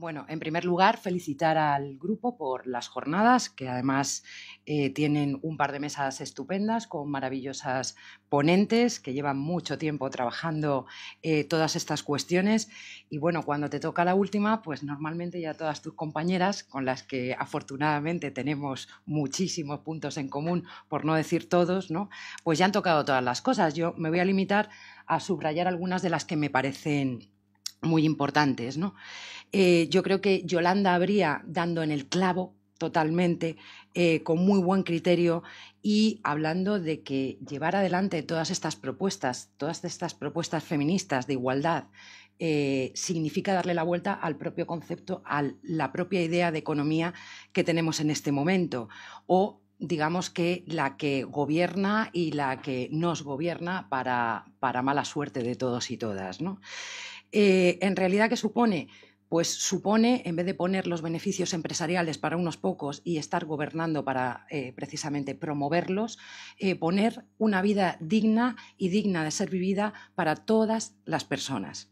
Bueno, en primer lugar, felicitar al grupo por las jornadas, que además eh, tienen un par de mesas estupendas con maravillosas ponentes que llevan mucho tiempo trabajando eh, todas estas cuestiones. Y bueno, cuando te toca la última, pues normalmente ya todas tus compañeras, con las que afortunadamente tenemos muchísimos puntos en común, por no decir todos, ¿no? pues ya han tocado todas las cosas. Yo me voy a limitar a subrayar algunas de las que me parecen muy importantes. ¿no? Eh, yo creo que Yolanda habría dando en el clavo totalmente, eh, con muy buen criterio y hablando de que llevar adelante todas estas propuestas, todas estas propuestas feministas de igualdad, eh, significa darle la vuelta al propio concepto, a la propia idea de economía que tenemos en este momento. O digamos que la que gobierna y la que nos gobierna para, para mala suerte de todos y todas. ¿no? Eh, en realidad, ¿qué supone? Pues supone, en vez de poner los beneficios empresariales para unos pocos y estar gobernando para eh, precisamente promoverlos, eh, poner una vida digna y digna de ser vivida para todas las personas.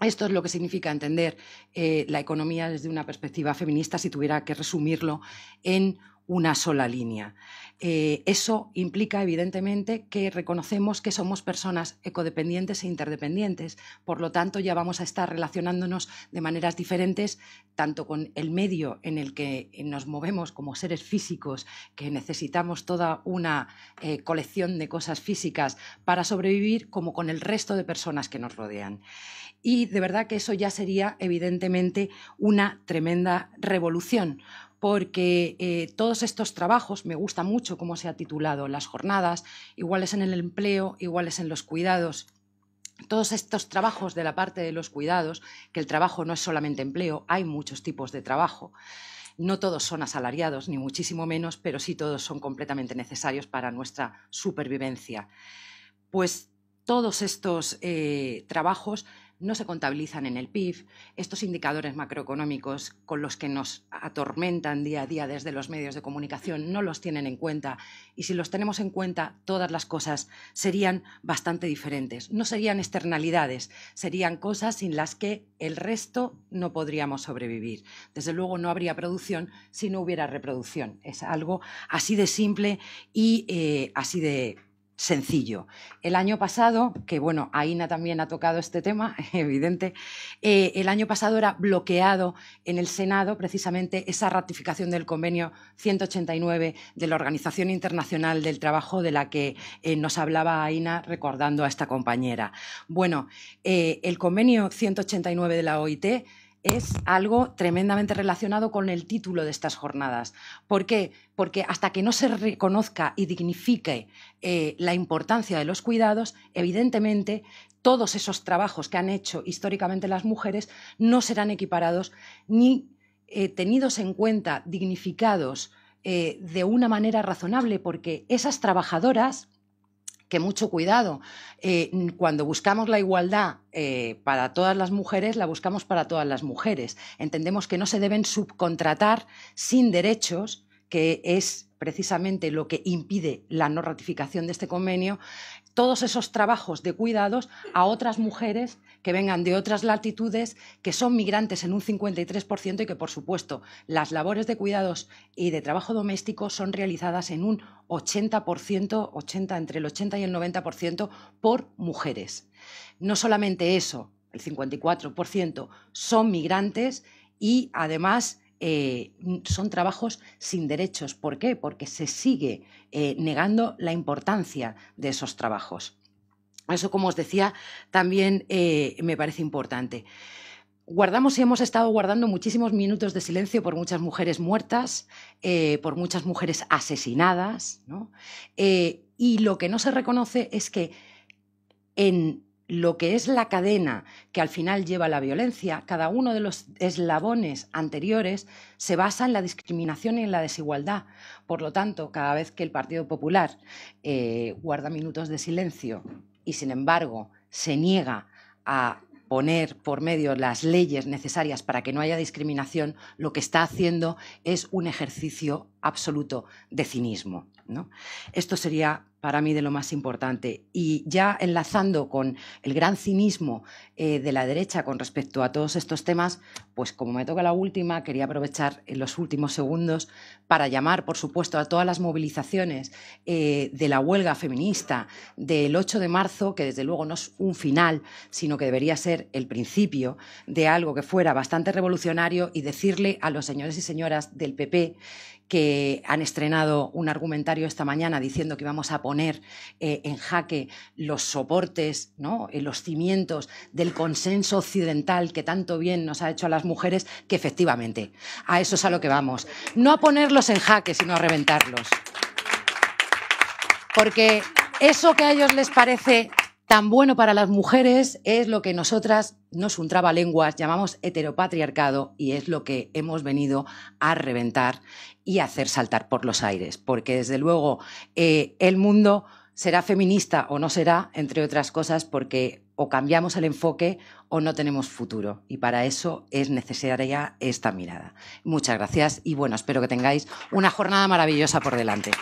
Esto es lo que significa entender la economía desde una perspectiva feminista, si tuviera que resumirlo en una sola línea. Eh, eso implica, evidentemente, que reconocemos que somos personas ecodependientes e interdependientes. Por lo tanto, ya vamos a estar relacionándonos de maneras diferentes, tanto con el medio en el que nos movemos como seres físicos, que necesitamos toda una eh, colección de cosas físicas para sobrevivir, como con el resto de personas que nos rodean. Y de verdad que eso ya sería, evidentemente, una tremenda revolución, porque eh, todos estos trabajos, me gusta mucho cómo se ha titulado, las jornadas, iguales en el empleo, iguales en los cuidados, todos estos trabajos de la parte de los cuidados, que el trabajo no es solamente empleo, hay muchos tipos de trabajo. No todos son asalariados, ni muchísimo menos, pero sí todos son completamente necesarios para nuestra supervivencia. Pues todos estos eh, trabajos no se contabilizan en el PIB, estos indicadores macroeconómicos con los que nos atormentan día a día desde los medios de comunicación no los tienen en cuenta y si los tenemos en cuenta todas las cosas serían bastante diferentes, no serían externalidades, serían cosas sin las que el resto no podríamos sobrevivir. Desde luego no habría producción si no hubiera reproducción, es algo así de simple y eh, así de sencillo. El año pasado, que bueno, Aina también ha tocado este tema, evidente, eh, el año pasado era bloqueado en el Senado precisamente esa ratificación del convenio 189 de la Organización Internacional del Trabajo de la que eh, nos hablaba Aina recordando a esta compañera. Bueno, eh, el convenio 189 de la OIT es algo tremendamente relacionado con el título de estas jornadas. ¿Por qué? Porque hasta que no se reconozca y dignifique eh, la importancia de los cuidados, evidentemente todos esos trabajos que han hecho históricamente las mujeres no serán equiparados ni eh, tenidos en cuenta, dignificados eh, de una manera razonable, porque esas trabajadoras que mucho cuidado. Eh, cuando buscamos la igualdad eh, para todas las mujeres, la buscamos para todas las mujeres. Entendemos que no se deben subcontratar sin derechos, que es precisamente lo que impide la no ratificación de este convenio, todos esos trabajos de cuidados a otras mujeres que vengan de otras latitudes, que son migrantes en un 53% y que, por supuesto, las labores de cuidados y de trabajo doméstico son realizadas en un 80%, entre el 80 y el 90% por mujeres. No solamente eso, el 54% son migrantes y además eh, son trabajos sin derechos. ¿Por qué? Porque se sigue eh, negando la importancia de esos trabajos. Eso, como os decía, también eh, me parece importante. Guardamos y hemos estado guardando muchísimos minutos de silencio por muchas mujeres muertas, por muchas mujeres asesinadas, y lo que no se reconoce es que en lo que es la cadena que al final lleva a la violencia, cada uno de los eslabones anteriores se basa en la discriminación y en la desigualdad. Por lo tanto, cada vez que el Partido Popular eh, guarda minutos de silencio y, sin embargo, se niega a poner por medio las leyes necesarias para que no haya discriminación, lo que está haciendo es un ejercicio absoluto de cinismo. ¿no? Esto sería para mí de lo más importante. Y ya enlazando con el gran cinismo eh, de la derecha con respecto a todos estos temas, pues como me toca la última, quería aprovechar eh, los últimos segundos para llamar, por supuesto, a todas las movilizaciones eh, de la huelga feminista del 8 de marzo, que desde luego no es un final, sino que debería ser el principio de algo que fuera bastante revolucionario y decirle a los señores y señoras del PP que han estrenado un argumentario esta mañana diciendo que vamos a poner eh, en jaque los soportes, ¿no? Eh, los cimientos del consenso occidental que tanto bien nos ha hecho a las mujeres, que efectivamente a eso es a lo que vamos. No a ponerlos en jaque, sino a reventarlos. Porque eso que a ellos les parece tan bueno para las mujeres es lo que nosotras nos un trabalenguas llamamos heteropatriarcado y es lo que hemos venido a reventar y a hacer saltar por los aires, porque desde luego eh, el mundo será feminista o no será, entre otras cosas, porque o cambiamos el enfoque o no tenemos futuro. Y para eso es necesaria esta mirada. Muchas gracias y bueno, espero que tengáis una jornada maravillosa por delante.